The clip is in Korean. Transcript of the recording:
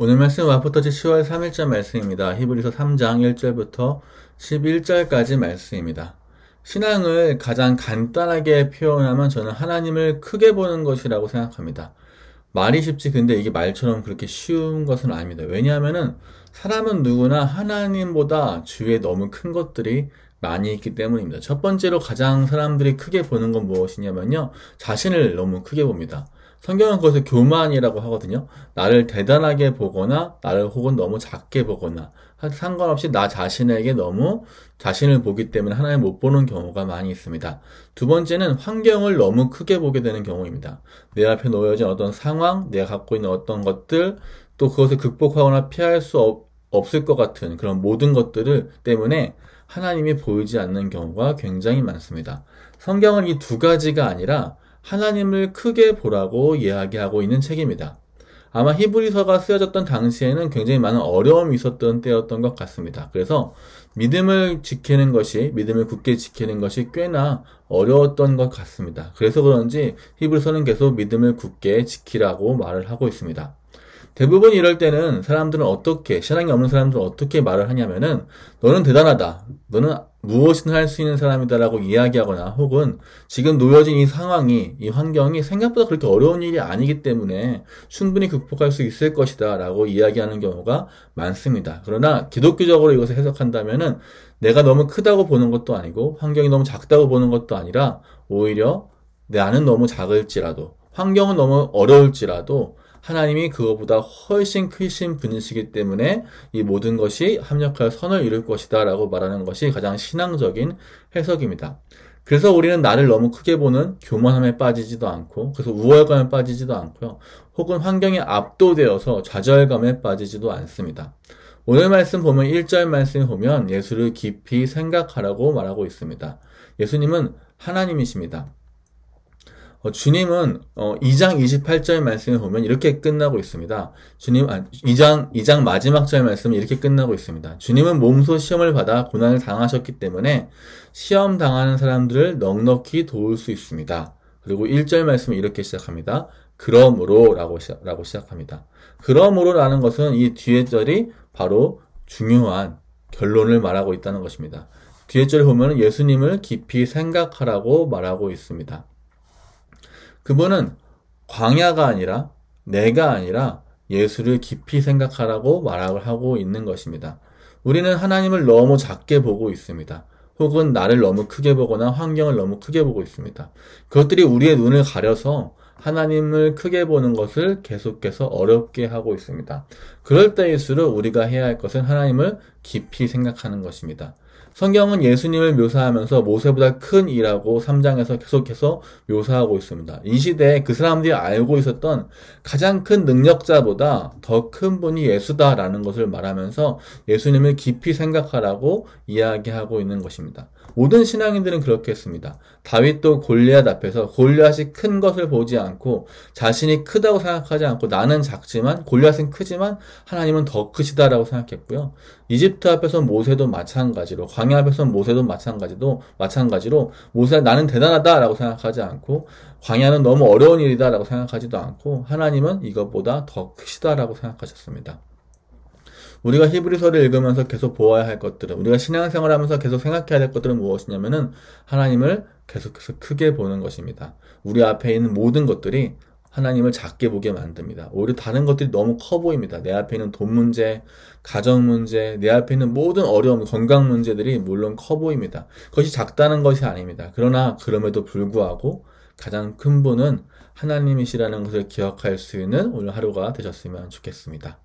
오늘 말씀 은와프터지 10월 3일자 말씀입니다. 히브리서 3장 1절부터 11절까지 말씀입니다. 신앙을 가장 간단하게 표현하면 저는 하나님을 크게 보는 것이라고 생각합니다. 말이 쉽지 근데 이게 말처럼 그렇게 쉬운 것은 아닙니다. 왜냐하면 사람은 누구나 하나님보다 주위에 너무 큰 것들이 많이 있기 때문입니다. 첫 번째로 가장 사람들이 크게 보는 건 무엇이냐면요. 자신을 너무 크게 봅니다. 성경은 그것을 교만이라고 하거든요. 나를 대단하게 보거나 나를 혹은 너무 작게 보거나 상관없이 나 자신에게 너무 자신을 보기 때문에 하나님 못 보는 경우가 많이 있습니다. 두 번째는 환경을 너무 크게 보게 되는 경우입니다. 내 앞에 놓여진 어떤 상황, 내가 갖고 있는 어떤 것들, 또 그것을 극복하거나 피할 수 없, 없을 것 같은 그런 모든 것들을 때문에 하나님이 보이지 않는 경우가 굉장히 많습니다. 성경은 이 두 가지가 아니라 하나님을 크게 보라고 이야기하고 있는 책입니다. 아마 히브리서가 쓰여졌던 당시에는 굉장히 많은 어려움이 있었던 때였던 것 같습니다. 그래서 믿음을 지키는 것이, 믿음을 굳게 지키는 것이 꽤나 어려웠던 것 같습니다. 그래서 그런지 히브리서는 계속 믿음을 굳게 지키라고 말을 하고 있습니다. 대부분 이럴 때는 사람들은 어떻게 신앙이 없는 사람들은 어떻게 말을 하냐면은 너는 대단하다. 너는 무엇이든 할수 있는 사람이다라고 이야기하거나 혹은 지금 놓여진 이 상황이 이 환경이 생각보다 그렇게 어려운 일이 아니기 때문에 충분히 극복할 수 있을 것이다라고 이야기하는 경우가 많습니다. 그러나 기독교적으로 이것을 해석한다면은 내가 너무 크다고 보는 것도 아니고 환경이 너무 작다고 보는 것도 아니라 오히려 내 안은 너무 작을지라도 환경은 너무 어려울지라도 하나님이 그거보다 훨씬 크신 분이시기 때문에 이 모든 것이 합력하여 선을 이룰 것이다 라고 말하는 것이 가장 신앙적인 해석입니다. 그래서 우리는 나를 너무 크게 보는 교만함에 빠지지도 않고, 그래서 우월감에 빠지지도 않고요. 혹은 환경에 압도되어서 좌절감에 빠지지도 않습니다. 오늘 말씀 보면 1절 말씀 보면 예수를 깊이 생각하라고 말하고 있습니다. 예수님은 하나님이십니다. 어, 주님은 어, 2장 28절 말씀을 보면 이렇게 끝나고 있습니다. 주님 아, 2장 2장 마지막 절 말씀이 이렇게 끝나고 있습니다. 주님은 몸소 시험을 받아 고난을 당하셨기 때문에 시험 당하는 사람들을 넉넉히 도울 수 있습니다. 그리고 1절 말씀이 이렇게 시작합니다. 그러므로 라고, 시작, 라고 시작합니다. 그러므로 라는 것은 이 뒤에 절이 바로 중요한 결론을 말하고 있다는 것입니다. 뒤에 절 보면 예수님을 깊이 생각하라고 말하고 있습니다. 그분은 광야가 아니라 내가 아니라 예수를 깊이 생각하라고 말을 하고 있는 것입니다. 우리는 하나님을 너무 작게 보고 있습니다. 혹은 나를 너무 크게 보거나 환경을 너무 크게 보고 있습니다. 그것들이 우리의 눈을 가려서 하나님을 크게 보는 것을 계속해서 어렵게 하고 있습니다. 그럴 때일수록 우리가 해야 할 것은 하나님을 깊이 생각하는 것입니다. 성경은 예수님을 묘사하면서 모세보다 큰 이라고 3장에서 계속해서 묘사하고 있습니다. 이 시대에 그 사람들이 알고 있었던 가장 큰 능력자보다 더 큰 분이 예수다라는 것을 말하면서 예수님을 깊이 생각하라고 이야기하고 있는 것입니다. 모든 신앙인들은 그렇게 했습니다. 다윗도 골리앗 앞에서 골리앗이 큰 것을 보지 않고 않고 자신이 크다고 생각하지 않고 나는 작지만 골리앗은 크지만 하나님은 더 크시다라고 생각했고요. 이집트 앞에서 모세도 마찬가지로 광야 앞에서 모세도 마찬가지로 마찬가지로 모세 나는 대단하다라고 생각하지 않고 광야는 너무 어려운 일이다라고 생각하지도 않고 하나님은 이것보다 더 크시다라고 생각하셨습니다. 우리가 히브리서를 읽으면서 계속 보아야 할 것들은 우리가 신앙생활하면서 계속 생각해야 될 것들은 무엇이냐면은 하나님을 계속해서 크게 보는 것입니다. 우리 앞에 있는 모든 것들이 하나님을 작게 보게 만듭니다. 오히려 다른 것들이 너무 커 보입니다. 내 앞에 있는 돈 문제, 가정 문제, 내 앞에 있는 모든 어려움, 건강 문제들이 물론 커 보입니다. 그것이 작다는 것이 아닙니다. 그러나 그럼에도 불구하고 가장 큰 분은 하나님이시라는 것을 기억할 수 있는 오늘 하루가 되셨으면 좋겠습니다.